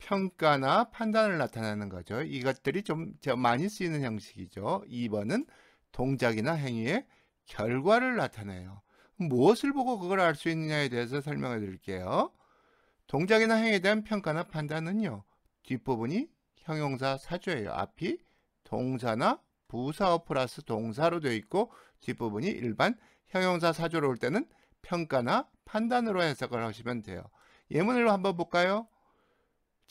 평가나 판단을 나타내는 거죠. 이것들이 좀 많이 쓰이는 형식이죠. 2번은 동작이나 행위의 결과를 나타내요. 무엇을 보고 그걸 알 수 있느냐에 대해서 설명해 드릴게요. 동작이나 행위에 대한 평가나 판단은요. 뒷부분이 형용사 사조예요. 앞이 동사나 부사어 플러스 동사로 되어 있고 뒷부분이 일반 형용사 사조로 올 때는 평가나 판단으로 해석을 하시면 돼요. 예문을 한번 볼까요?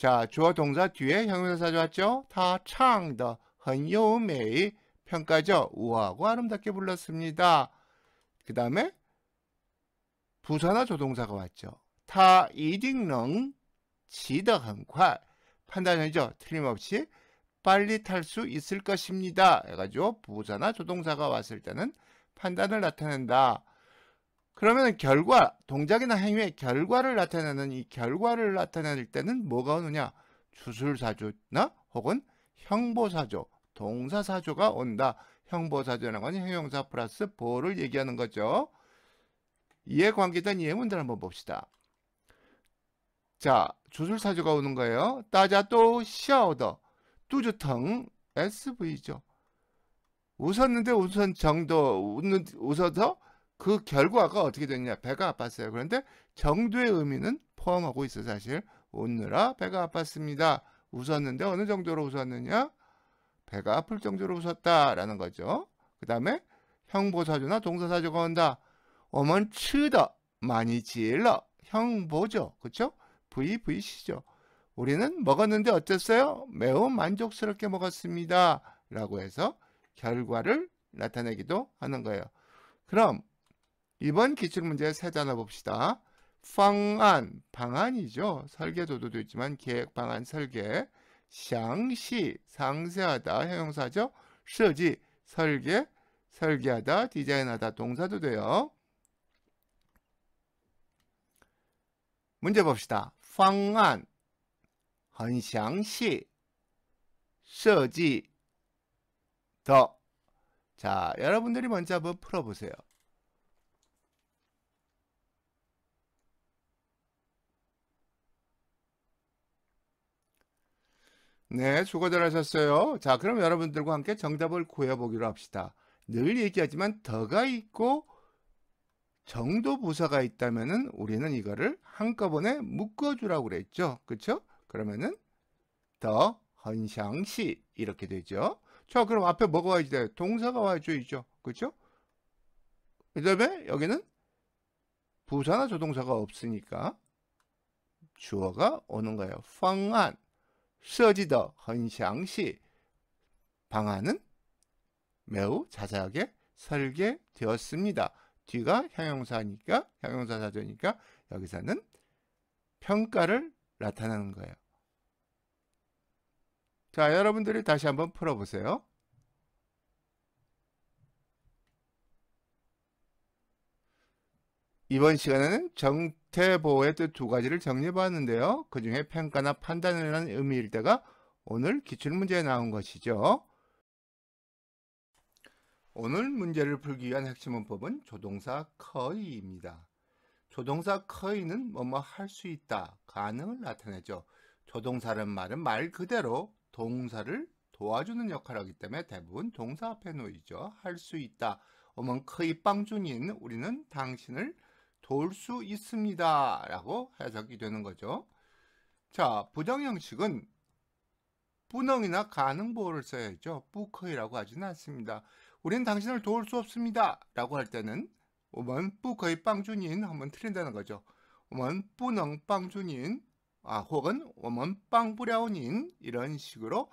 자, 주어 동사 뒤에 형용사죠, 왔죠? 다 창더 헌요메이 평가죠. 우아하고 아름답게 불렀습니다. 그 다음에 부사나 조동사가 왔죠. 타 이딩능 지더 헌콸 판단이죠 틀림없이 빨리 탈 수 있을 것입니다. 해가지고 부사나 조동사가 왔을 때는 판단을 나타낸다. 그러면 결과, 동작이나 행위의 결과를 나타내는 이 결과를 나타낼 때는 뭐가 오느냐? 주술사조나 혹은 형보사조, 동사사조가 온다. 형보사조라는 건 형용사 플러스 보를 얘기하는 거죠. 이해 관계된 예문들 한번 봅시다. 자, 주술사조가 오는 거예요. 따자또 시아오더, 뚜주텅, SV죠. 웃었는데 웃은 정도, 웃는, 웃어서 그 결과가 어떻게 됐냐 배가 아팠어요 그런데 정도의 의미는 포함하고 있어 사실 웃느라 배가 아팠습니다 웃었는데 어느 정도로 웃었느냐 배가 아플 정도로 웃었다라는 거죠 그 다음에 형보사조나 동사사조가 온다 어먼 치더 많이 질러 형보죠 그쵸 VVC죠 우리는 먹었는데 어땠어요 매우 만족스럽게 먹었습니다 라고 해서 결과를 나타내기도 하는 거예요 그럼 이번 기출문제 세 단어 봅시다. 방안, 방안이죠. 설계도도도 있지만 계획, 방안, 설계. 상시, 상세하다, 형용사죠. 서지, 설계, 설계하다, 디자인하다, 동사도 돼요. 문제 봅시다. 방안, 很详시设计, 더. 자, 여러분들이 먼저 한번 풀어보세요. 네, 수고 잘하셨어요. 자, 그럼 여러분들과 함께 정답을 구해보기로 합시다. 늘 얘기하지만 더가 있고 정도 부사가 있다면 우리는 이거를 한꺼번에 묶어주라고 그랬죠. 그쵸? 그러면은 더 헌샹시 이렇게 되죠. 자, 그럼 앞에 뭐가 와야 돼? 동사가 와야죠. 있죠. 그쵸? 그 다음에 여기는 부사나 조동사가 없으니까 주어가 오는 거예요. 방안. 设计더헌샹시 방안은 매우 자세하게 설계되었습니다. 뒤가 형용사니까 형용사 사조니까 여기서는 평가를 나타내는 거예요. 자, 여러분들이 다시 한번 풀어보세요. 이번 시간에는 정 태보의 뜻 두 가지를 정리해봤는데요. 그 중에 평가나 판단이라는 의미일 때가 오늘 기출문제에 나온 것이죠. 오늘 문제를 풀기 위한 핵심 문법은 조동사 커이입니다. 조동사 커이는 뭐 뭐 할 수 있다, 가능을 나타내죠. 조동사란 말은 말 그대로 동사를 도와주는 역할을 하기 때문에 대부분 동사 앞에 놓이죠. 할 수 있다. 어머 커이 빵준인 우리는 당신을 볼수 있습니다. 라고 해석이 되는 거죠. 자, 부정 형식은 뿌능이나 가능보호를 써야죠. 뿌커이라고 하지는 않습니다. 우린 당신을 도울 수 없습니다. 라고 할 때는 오먼 뿌커이 빵준인 한번 틀린다는 거죠. 오먼 뿌능 빵준인 아 혹은 오먼 빵부랴온인 이런 식으로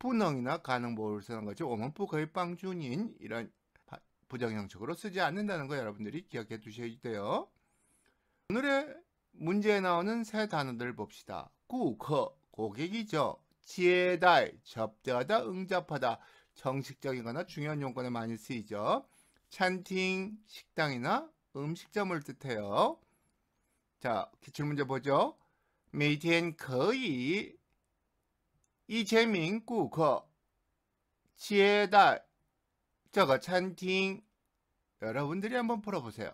뿌능이나 가능보호를 쓰는 거죠. 오먼 뿌커이 빵준인 이런 부정 형적으로 쓰지 않는다는 거 여러분들이 기억해 두셔야 돼요. 오늘의 문제에 나오는 세 단어들 봅시다. 구커 고객이죠. 지혜달, 접대하다, 응잡하다 정식적이거나 중요한 용건에 많이 쓰이죠. 찬팅, 식당이나 음식점을 뜻해요. 자, 기출문제 보죠. 메이티엔 거의 이재민 구顾客接달 저거 찬팅 여러분들이 한번 풀어보세요.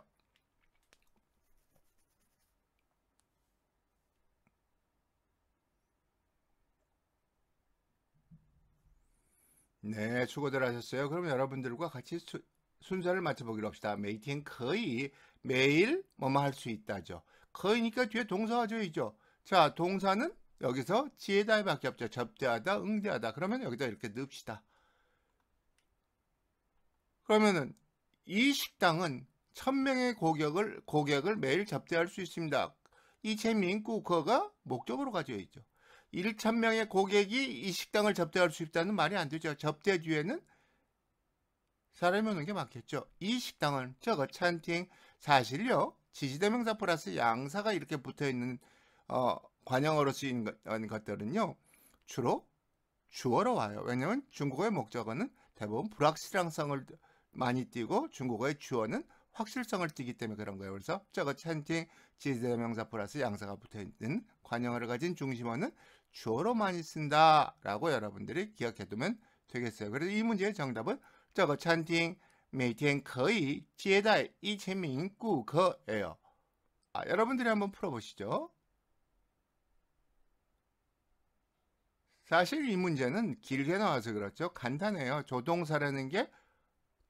네, 수고들 하셨어요. 그럼 여러분들과 같이 수, 순서를 맞춰보기로 합시다. 메이팅 거의 매일 뭐뭐 할수 있다죠. 거의니까 뒤에 동사가 줘이죠 자, 동사는 여기서 지혜다의 밖에 없죠. 접대하다, 응대하다. 그러면 여기다 이렇게 넣읍시다. 그러면은 이 식당은 1000명의 고객을, 고객을 매일 접대할 수 있습니다. 이재미인 쿠커가 목적으로 가져 있죠. 1,000명의 고객이 이 식당을 접대할 수 있다는 말이 안 되죠. 접대 뒤에는 사람이 오는 게 맞겠죠. 이 식당은 저거 찬팅 사실요. 지시대명사 플러스 양사가 이렇게 붙어있는 어, 관형어로 쓰인 것, 들은요 주로 주어로 와요. 왜냐면 중국어의 목적어는 대부분 불확실성을 많이 띄고 중국어의 주어는 확실성을 띄기 때문에 그런 거예요. 그래서 저거 찬팅 지대명사 플러스 양사가 붙어있는 관용어를 가진 중심어는 주어로 많이 쓴다라고 여러분들이 기억해두면 되겠어요. 그래서 이 문제의 정답은 저거 찬팅 매텐 거의 제다 이채민 구거예요. 아, 여러분들이 한번 풀어보시죠. 사실 이 문제는 길게 나와서 그렇죠. 간단해요. 조동사라는 게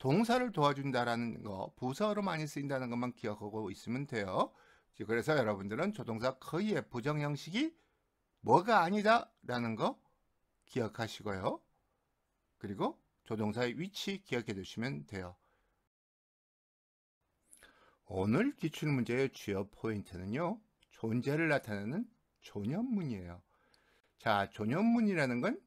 동사를 도와준다라는 거, 부사로 많이 쓰인다는 것만 기억하고 있으면 돼요. 그래서 여러분들은 조동사 거의의 부정 형식이 뭐가 아니다라는 거 기억하시고요. 그리고 조동사의 위치 기억해 두시면 돼요. 오늘 기출문제의 주요 포인트는요. 존재를 나타내는 존연문이에요. 자, 존연문이라는 건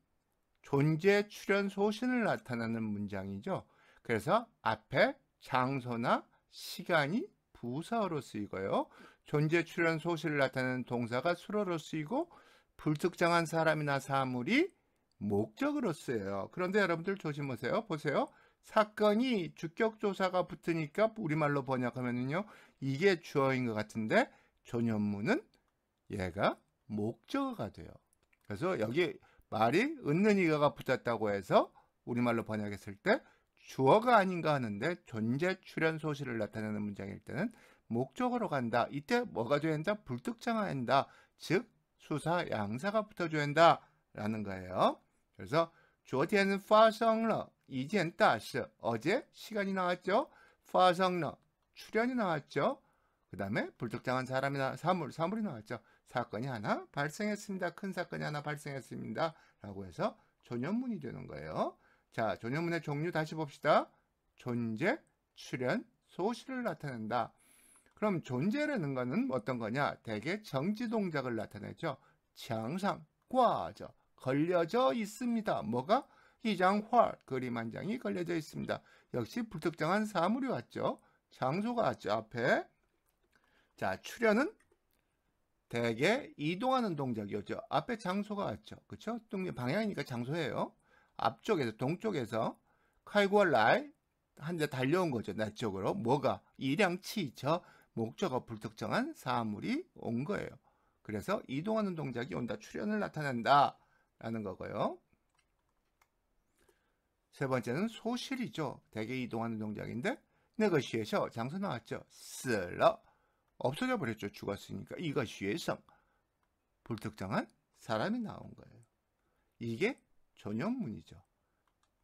존재 출현 소신을 나타내는 문장이죠. 그래서 앞에 장소나 시간이 부사어로 쓰이고요. 존재 출현 소실을 나타내는 동사가 수로로 쓰이고 불특정한 사람이나 사물이 목적으로 쓰여요. 그런데 여러분들 조심하세요. 보세요. 사건이 주격조사가 붙으니까 우리말로 번역하면요. 이게 주어인 것 같은데 전현문은 얘가 목적어가 돼요. 그래서 여기 말이 은는 이가가 붙었다고 해서 우리말로 번역했을 때 주어가 아닌가 하는데 존재 출현 소실을 나타내는 문장일 때는 목적으로 간다. 이때 뭐가 줘야 한다? 불특정화 한다. 즉 수사 양사가 붙어줘야 한다. 라는 거예요. 그래서 주어디에는 파성러 이젠 따스, 어제 시간이 나왔죠. 파성러 출현이 나왔죠. 그 다음에 불특정한 사람이나 사물, 사물이 나왔죠. 사건이 하나 발생했습니다. 큰 사건이 하나 발생했습니다. 라고 해서 전현문이 되는 거예요. 자, 존재문의 종류 다시 봅시다. 존재, 출현, 소실을 나타낸다. 그럼 존재라는 거는 어떤 거냐? 대개 정지 동작을 나타내죠. 장상, 꽈져, 걸려져 있습니다. 뭐가? 이장 활, 그림 한 장이 걸려져 있습니다. 역시 불특정한 사물이 왔죠. 장소가 왔죠. 앞에. 자, 출현은 대개 이동하는 동작이었죠. 앞에 장소가 왔죠. 그렇죠? 방향이니까 장소예요. 앞쪽에서 동쪽에서 칼구알날 한대 달려온 거죠. 나 쪽으로 뭐가 이량치저 목적어 불특정한 사물이 온 거예요. 그래서 이동하는 동작이 온다. 출현을 나타낸다. 라는 거고요. 세 번째는 소실이죠. 대개 이동하는 동작인데 내것시에서 장소 나왔죠. 쓸러 없어져 버렸죠. 죽었으니까 이것이에서 불특정한 사람이 나온 거예요. 이게 전형문이죠.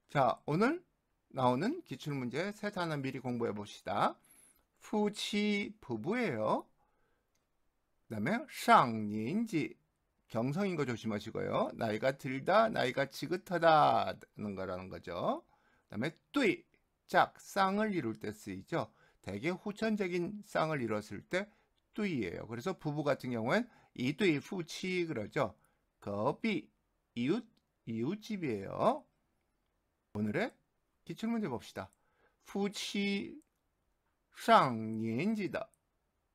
자, 오늘 나오는 기출문제 세 단어 미리 공부해 봅시다. 후치 부부예요. 그 다음에 쌍인지 경성인 거 조심하시고요. 나이가 들다, 나이가 지긋하다는 거라는 거죠. 그 다음에 뚜이, 짝, 쌍을 이룰 때 쓰이죠. 대개 후천적인 쌍을 이뤘을 때 뚜이예요. 그래서 부부 같은 경우엔 이뚜이 후치 그러죠. 거비, 이웃, 이웃집이에요. 오늘의 기출문제 봅시다. 후치 상인지다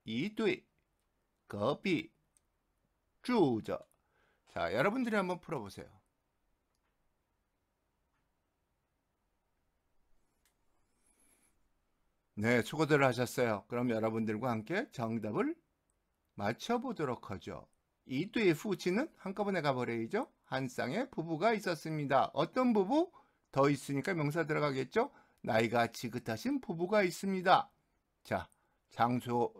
이두이 거비 주저 자 여러분들이 한번 풀어보세요. 네, 수고들 하셨어요. 그럼 여러분들과 함께 정답을 맞춰보도록 하죠. 이두의 후치는 한꺼번에 가버려야죠. 한 쌍의 부부가 있었습니다. 어떤 부부? 더 있으니까 명사 들어가겠죠? 나이가 지긋하신 부부가 있습니다. 자, 장소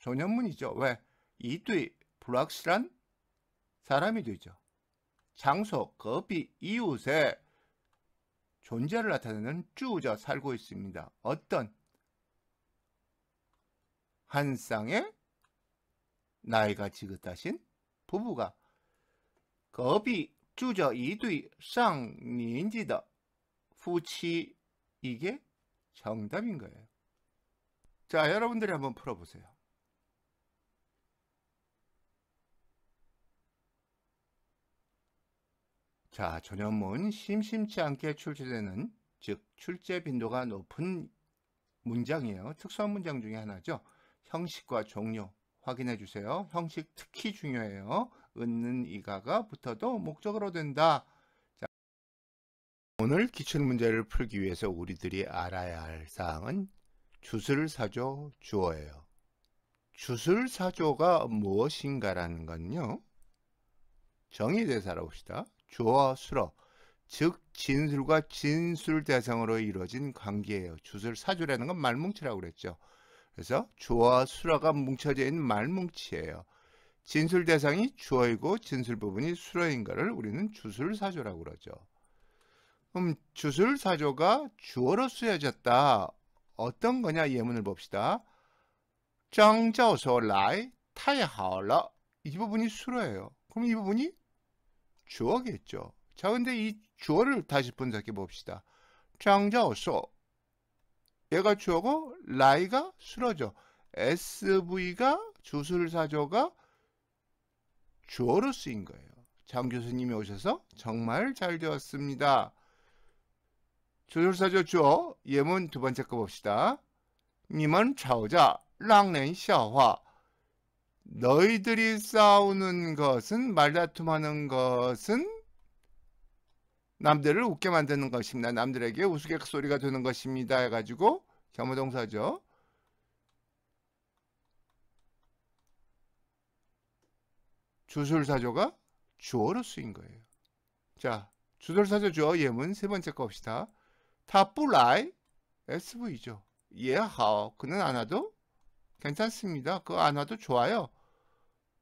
조년문이죠. 왜? 이 뒤 불확실한 사람이 되죠. 장소, 거비, 이웃에 존재를 나타내는 주우자 살고 있습니다. 어떤 한 쌍의 나이가 지긋하신 부부가 거비 住着一对上年纪的夫妻。 이게 정답인 거예요. 자, 여러분들이 한번 풀어보세요. 자, 전염문 심심치 않게 출제되는 즉 출제 빈도가 높은 문장이에요. 특수한 문장 중에 하나죠. 형식과 종료 확인해 주세요. 형식 특히 중요해요. 은는 이가가 붙어도 목적으로 된다. 자, 오늘 기출문제를 풀기 위해서 우리들이 알아야 할 사항은 주술사조 주어예요. 주술사조가 무엇인가라는 건요. 정의대사 알봅시다 주어, 수로, 즉 진술과 진술 대상으로 이루어진 관계예요. 주술사조라는 건 말뭉치라고 그랬죠. 그래서 주와 수라가 뭉쳐져 있는 말뭉치예요. 진술 대상이 주어이고 진술 부분이 수로인가를 우리는 주술사조라고 그러죠. 그럼 주술사조가 주어로 쓰여졌다. 어떤 거냐 예문을 봅시다. 짱자오소 라이 타이하올라 이 부분이 수로예요 그럼 이 부분이 주어겠죠. 자 근데 이 주어를 다시 분석해 봅시다. 짱자오소 얘가 주어고 라이가 수로죠 SV가 주술사조가 주어로 쓰인 거예요. 장 교수님이 오셔서 정말 잘 되었습니다. 조절사죠 주어 예문 두 번째 거 봅시다. 님은 좌우자 랑렌 샤화 너희들이 싸우는 것은 말다툼하는 것은 남들을 웃게 만드는 것입니다. 남들에게 우스갯소리가 되는 것입니다. 해가지고 겸허동사죠. 주술사조가 주어로 쓰인 거예요. 자, 주술사조 주어 예문 세 번째 거 봅시다. 타뿔라이 SV죠. 예, 하오. 그는 안 와도 괜찮습니다. 그안 와도 좋아요.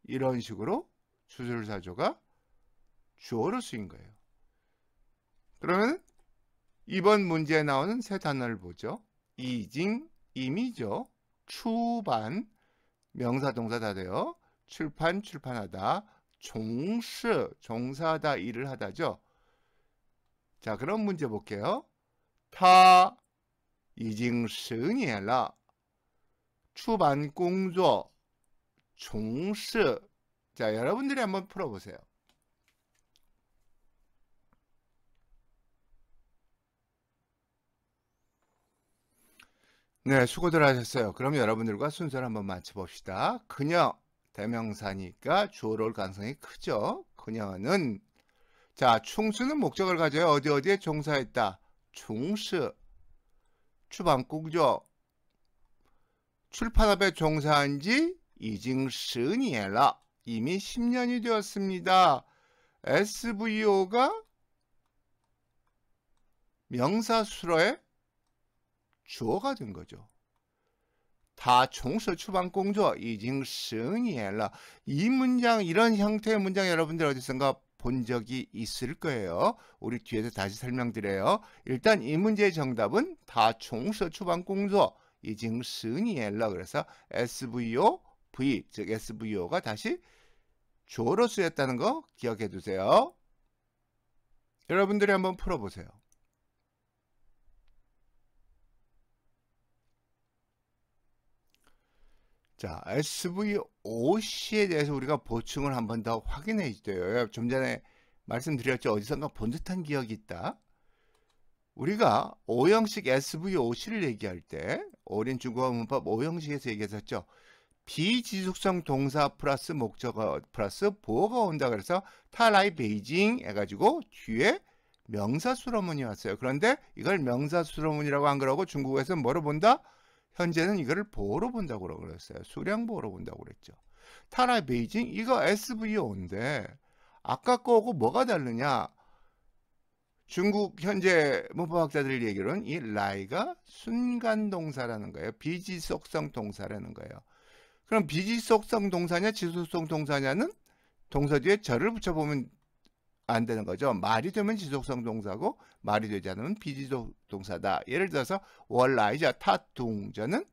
이런 식으로 주술사조가 주어로 쓰인 거예요. 그러면 이번 문제에 나오는 세 단어를 보죠. 이징, 임이죠. 추반, 명사, 동사 다 돼요. 출판, 출판하다. 종스, 종사하다, 일을 하다죠. 자, 그럼 문제 볼게요. 타, 이징十年라 출판 공조, 종스. 자, 여러분들이 한번 풀어보세요. 네, 수고들 하셨어요. 그럼 여러분들과 순서를 한번 맞춰봅시다. 그녀 대명사니까 주어로 올 가능성이 크죠. 그녀는 자 충수는 목적을 가져요. 어디 어디에 종사했다. 충수 출판공조 출판업에 종사한 지 이징 1 0年라 이미 10년이 되었습니다. SVO가 명사 수로의 주어가 된 거죠. 他从事出版工作已经十年了。이 문장 이런 형태의 문장 여러분들 어디선가 본 적이 있을 거예요. 우리 뒤에서 다시 설명드려요. 일단 이 문제의 정답은 다 총서 추방 공조 이징 승니엘라 그래서 SVO V 즉 SVO가 다시 조로 쓰였다는 거 기억해 두세요. 여러분들이 한번 풀어보세요. 자, SV5C에 대해서 우리가 보충을 한번더 확인해 주세요. 예, 좀 전에 말씀드렸죠. 어디선가 본 듯한 기억이 있다. 우리가 O형식 SV5C를 얘기할 때 어린 중국어 문법 O형식에서 얘기했었죠. 비지속성 동사 플러스 목적어 플러스 보어가 온다 그래서 타라이 베이징 해가지고 뒤에 명사수로문이 왔어요. 그런데 이걸 명사수로문이라고 한 거라고 중국에서 뭐로 본다? 현재는 이거를 보로 본다고 그랬어요. 수량 보로 본다고 그랬죠. 타라 베이징 이거 SVO인데 아까 거하고 뭐가 다르냐? 중국 현재 문법학자들 얘기로는 이 라이가 순간 동사라는 거예요. 비지속성 동사라는 거예요. 그럼 비지속성 동사냐 지속성 동사냐는 동사 뒤에 절을 붙여보면 안 되는 거죠. 말이 되면 지속성 동사고 말이 되지 않으면 비지속 동사다. 예를 들어서 월라이저 타동자는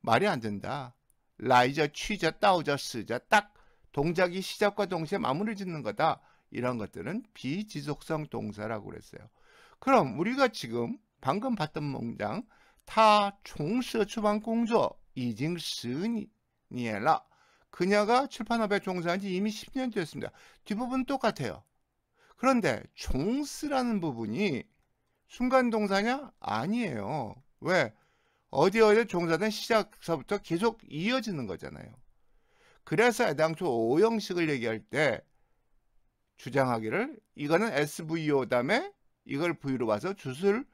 말이 안 된다. 라이저 취저 따우저 쓰저 딱 동작이 시작과 동시에 마무리 짓는 거다. 이런 것들은 비지속성 동사라고 그랬어요. 그럼 우리가 지금 방금 봤던 문장 타 총서 출판 공조 이징 스니엘라 그녀가 출판업에 종사한 지 이미 10년 되었습니다. 뒷부분 똑같아요. 그런데 종스라는 부분이 순간동사냐? 아니에요. 왜? 어디 어디 종사된 시작서부터 계속 이어지는 거잖아요. 그래서 애당초 O형식을 얘기할 때 주장하기를 이거는 SVO 다음에 이걸 V로 봐서 주술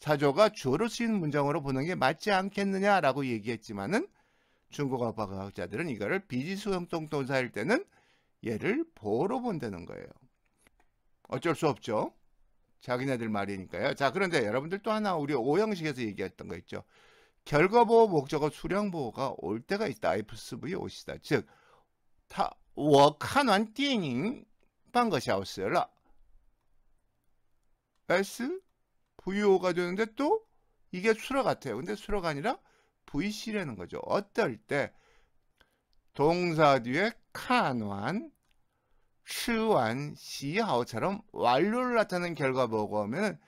사조가 주어를 쓰인 문장으로 보는 게 맞지 않겠느냐라고 얘기했지만은 중국어 과학자들은 이거를 비지수형 통동사일 때는 얘를 보로 본다는 거예요. 어쩔 수 없죠. 자기네들 말이니까요. 자, 그런데 여러분들 또 하나 우리 5형식에서 얘기했던 거 있죠. 결과보호 목적어 수량보호가 올 때가 있다. IFSV 오시다. 즉, 타, 워카띵잉닝 것이 아웃스라 S VO가 되는데 또 이게 수러 같아요. 근데 수러가 아니라 VC라는 거죠. 어떨 때 동사 뒤에 칸완 추완, 시하오처럼 완료를 나타낸 결과 보고 하면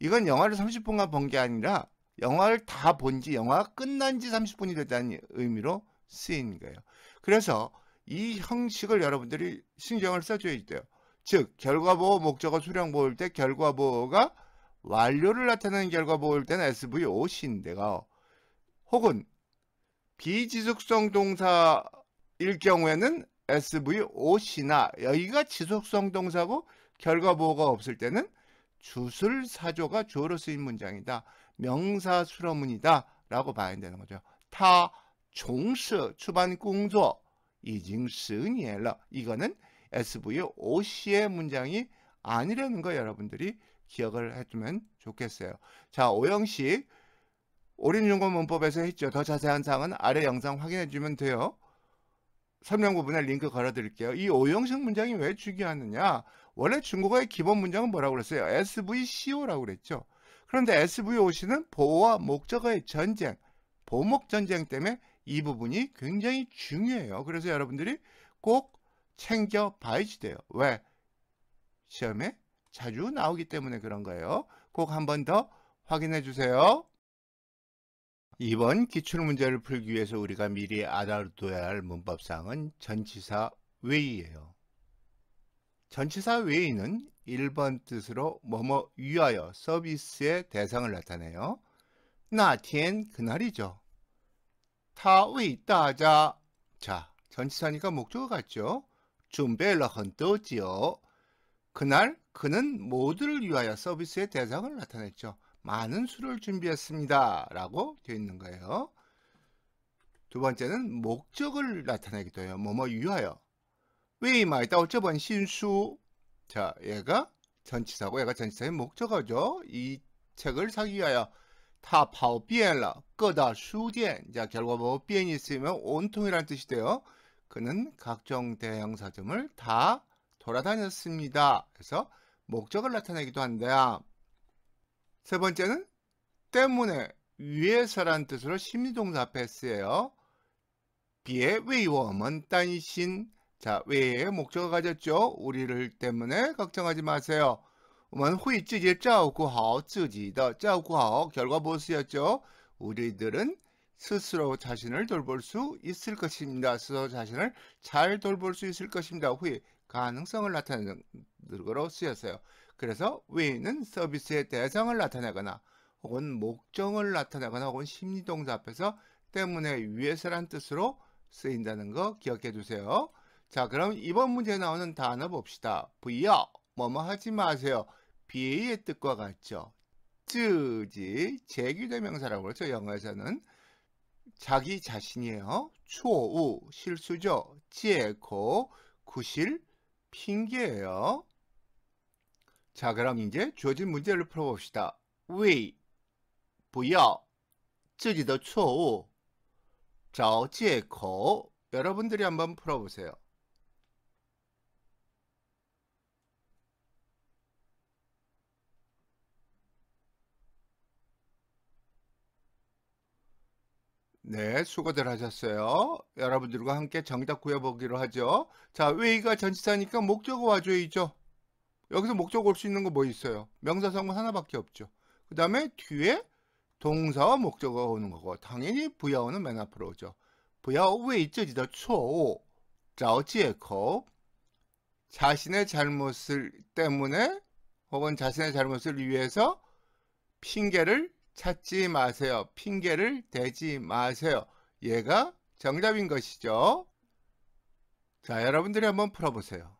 이건 영화를 30분간 본 게 아니라 영화를 다 본지 영화가 끝난 지 30분이 됐다는 의미로 쓰인 거예요. 그래서 이 형식을 여러분들이 신경을 써줘야 돼요. 즉 결과보호 목적어 수령 보호일 때 결과보호가 완료를 나타내는 결과보호일 때는 SVOC인데가 혹은 비지속성 동사일 경우에는 SVOC나 여기가 지속성 동사고 결과 보호가 없을 때는 주술 사조가 주어로 쓰인 문장이다. 명사 수로문이다. 라고 봐야 되는 거죠. 타 종스 추반 공조 이징스니엘러 이거는 SVOC의 문장이 아니라는 거 여러분들이 기억을 해두면 좋겠어요. 자, 오형식 오림중고 문법에서 했죠. 더 자세한 사항은 아래 영상 확인해 주면 돼요. 설명 부분에 링크 걸어드릴게요. 이 오형식 문장이 왜 중요하느냐? 원래 중국어의 기본 문장은 뭐라고 그랬어요? SVCO라고 그랬죠. 그런데 SVOC는 보호와 목적의 전쟁, 보목 전쟁 때문에 이 부분이 굉장히 중요해요. 그래서 여러분들이 꼭 챙겨 봐야지 돼요. 왜? 시험에 자주 나오기 때문에 그런 거예요. 꼭 한 번 더 확인해 주세요. 이번 기출문제를 풀기 위해서 우리가 미리 알아둬야 할문법상은 전치사 외이예요. 전치사 외이는 1번 뜻으로 뭐뭐 위하여 서비스의 대상을 나타내요. 나티엔 그날이죠. 타웨 따자 자 전치사니까 목적어 같죠. 준비를 헌떠지요. 그날 그는 모두를 위하여 서비스의 대상을 나타냈죠. 많은 수를 준비했습니다. 라고 되어 있는 거예요. 두 번째는 목적을 나타내기도 해요. 뭐뭐 유하여. 왜이마이다 어쩌번 신수. 자, 얘가 전치사고 얘가 전치사의 목적어죠. 이 책을 사기 위하여 타 파오 비엔라 거다 수디엔. 자, 결과 뭐 비엔이 있으면 온통이라는 뜻이 돼요. 그는 각종 대형 사점을 다 돌아다녔습니다. 그래서 목적을 나타내기도 한다. 세 번째는 때문에 위해서란 뜻으로 심리동사 앞에 쓰여요. 비에 위험은 단신 자 외의 목적을 가졌죠. 우리를 때문에 걱정하지 마세요. 我们会自己照顾好自己的照顾好 결과 보수였죠. 우리들은 스스로 자신을 돌볼 수 있을 것입니다. 스스로 자신을 잘 돌볼 수 있을 것입니다. 후에 가능성을 나타내는 거로 쓰였어요. 그래서 위 e 는 서비스의 대상을 나타내거나 혹은 목적을 나타내거나 혹은 심리동사 앞에서 때문에 위에서란 뜻으로 쓰인다는 거 기억해 두세요. 자 그럼 이번 문제 나오는 단어 봅시다. 부여 뭐뭐 하지 마세요. 비의 뜻과 같죠. 쯔지 제기대명사라고 그러죠. 영어에서는 자기 자신이에요. 초우 실수죠. 지에코 구실 핑계예요. 자 그럼 이제 주어진 문제를 풀어봅시다. 왜, 부여 要지己的错误找借코 여러분들이 한번 풀어보세요. 네, 수고들 하셨어요. 여러분들과 함께 정답 구해보기로 하죠. 자, 왜이가 전치사니까 목적어 와줘야죠. 여기서 목적 올 수 있는 거 뭐 있어요? 명사성은 하나밖에 없죠. 그 다음에 뒤에 동사와 목적어가 오는 거고 당연히 부야오는 맨 앞으로 오죠. 부야오 왜这里的 초오 找借코 자신의 잘못을 때문에 혹은 자신의 잘못을 위해서 핑계를 찾지 마세요. 핑계를 대지 마세요. 얘가 정답인 것이죠. 자, 여러분들이 한번 풀어보세요.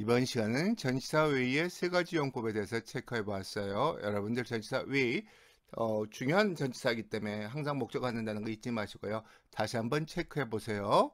이번 시간은 전치사외의의세 가지 용법에 대해서 체크해 보았어요. 여러분들 전치사외의 어, 중요한 전치사이기 때문에 항상 목적을 갖는다는 거 잊지 마시고요. 다시 한번 체크해 보세요.